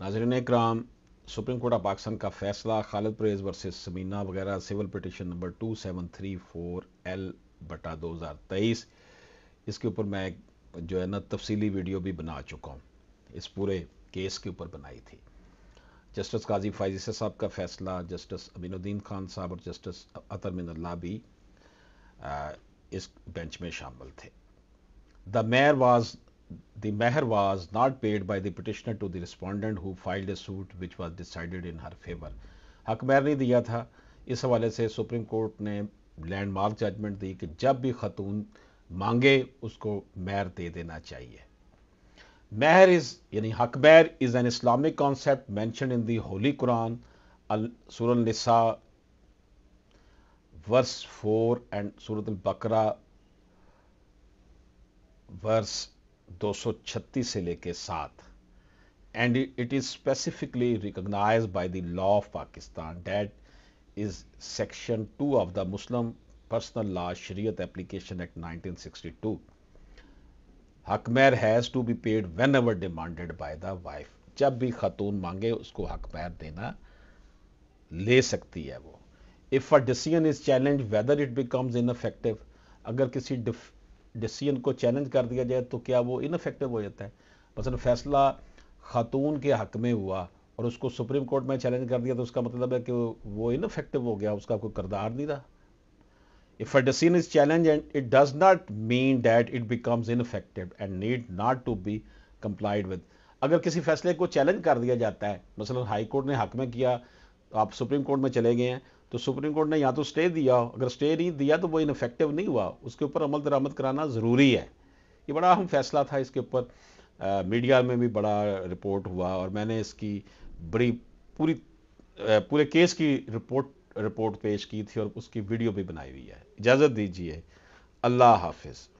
नाजरन कराम supreme court of Pakistan का फैसला खालिद परेज वर्सेस समीना वगैरह civil petition number two seven three four L बटा दो हज़ार तेईस इसके ऊपर मैं जो है ना तफसीली वीडियो भी बना चुका हूँ इस पूरे केस के ऊपर बनाई थी जस्टिस काजी फाइजिस साहब का फैसला जस्टिस अमीनुद्दीन खान साहब और जस्टिस अतर मिनल्ला भी आ, इस बेंच में शामिल थे द मेयर was the meher was not paid by the petitioner to the respondent who filed a suit which was decided in her favor. हक मेहर नहीं दिया था इस हवाले से सुप्रीम कोर्ट ने लैंडमार्क जजमेंट दी कि जब भी खतून मांगे उसको मेहर दे देना चाहिए मेहर इज़ यानी हक बैर is an Islamic concept mention in the holy Quran सुरसा वर्स फोर एंड सूरत बकरा वर्स 236 से लेकर सात and it is specifically recognise by the law of Pakistan that is section two of the Muslim personal law शरीयत application act 1962 हकमैर has to be paid whenever demanded by the wife जब भी खातून मांगे उसको हकमैर देना ले सकती है वो if a decision is challenge whether it becomes ineffective अगर किसी डिसीजन को चैलेंज कर दिया जाए तो क्या वो इनफेक्टिव हो जाता है मसलन फैसला खातून के हक में हुआ और उसको सुप्रीम कोर्ट में चैलेंज कर दिया तो उसका मतलब है कि वो इनफेक्टिव हो गया उसका कोई करदार नहीं रहा if a decision is challenge and it does not mean that it becomes ineffective and need not to be complied with अगर किसी फैसले को चैलेंज कर दिया जाता है मसलन हाई कोर्ट ने हक में किया आप सुप्रीम कोर्ट में चले गए हैं तो सुप्रीम कोर्ट ने या तो स्टे दिया अगर स्टे नहीं दिया तो वो इनफेक्टिव नहीं हुआ उसके ऊपर अमल दरामद कराना ज़रूरी है ये बड़ा अहम फैसला था इसके ऊपर मीडिया में भी बड़ा रिपोर्ट हुआ और मैंने इसकी बड़ी पूरी आ, पूरे केस की रिपोर्ट रिपोर्ट पेश की थी और उसकी वीडियो भी बनाई हुई है इजाज़त दीजिए अल्लाह हाफिज़